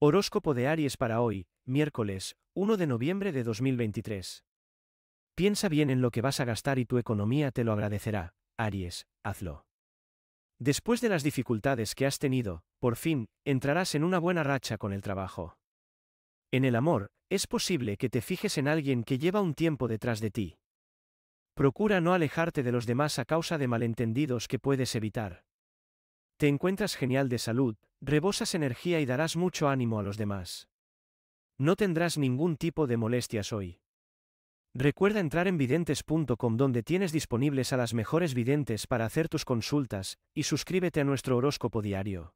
Horóscopo de Aries para hoy, miércoles, 1 de noviembre de 2023. Piensa bien en lo que vas a gastar y tu economía te lo agradecerá, Aries, hazlo. Después de las dificultades que has tenido, por fin, entrarás en una buena racha con el trabajo. En el amor, es posible que te fijes en alguien que lleva un tiempo detrás de ti. Procura no alejarte de los demás a causa de malentendidos que puedes evitar. Te encuentras genial de salud, Rebosas energía y darás mucho ánimo a los demás. No tendrás ningún tipo de molestias hoy. Recuerda entrar en videntes.com donde tienes disponibles a las mejores videntes para hacer tus consultas, y suscríbete a nuestro horóscopo diario.